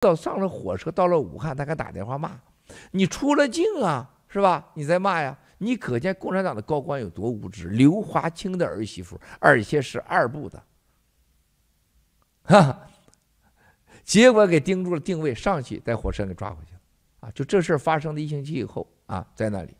到上了火车，到了武汉，他敢打电话骂你出了境啊，是吧？你在骂呀？你可见共产党的高官有多无知？刘华清的儿媳妇，而且是二部的，哈，结果给盯住了定位，上去在火车给抓回去了。啊，就这事发生了一星期以后啊，在那里。